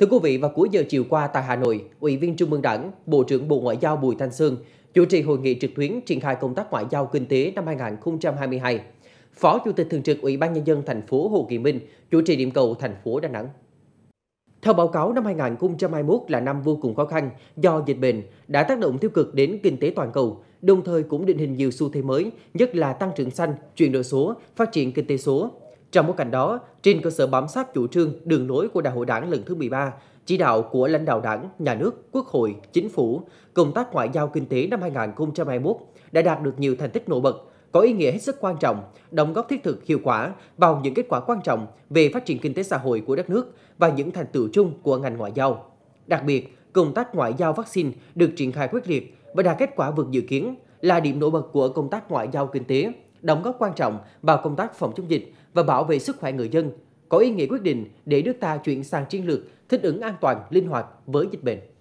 Thưa quý vị, vào cuối giờ chiều qua tại Hà Nội, Ủy viên Trung ương Đảng, Bộ trưởng Bộ Ngoại giao Bùi Thanh Sương chủ trì hội nghị trực tuyến triển khai công tác ngoại giao kinh tế năm 2022. Phó Chủ tịch Thường trực Ủy ban Nhân dân thành phố Hồ Chí Minh chủ trì điểm cầu thành phố Đà Nẵng. Theo báo cáo, năm 2021 là năm vô cùng khó khăn do dịch bệnh đã tác động tiêu cực đến kinh tế toàn cầu, đồng thời cũng định hình nhiều xu thế mới, nhất là tăng trưởng xanh, chuyển đổi số, phát triển kinh tế số, trong bối cảnh đó, trên cơ sở bám sát chủ trương đường lối của Đại hội Đảng lần thứ 13, chỉ đạo của lãnh đạo Đảng, Nhà nước, Quốc hội, Chính phủ, công tác ngoại giao kinh tế năm 2021 đã đạt được nhiều thành tích nổi bật, có ý nghĩa hết sức quan trọng, đóng góp thiết thực hiệu quả vào những kết quả quan trọng về phát triển kinh tế xã hội của đất nước và những thành tựu chung của ngành ngoại giao. Đặc biệt, công tác ngoại giao vaccine được triển khai quyết liệt và đạt kết quả vượt dự kiến là điểm nổi bật của công tác ngoại giao kinh tế đóng góp quan trọng vào công tác phòng chống dịch và bảo vệ sức khỏe người dân, có ý nghĩa quyết định để nước ta chuyển sang chiến lược thích ứng an toàn, linh hoạt với dịch bệnh.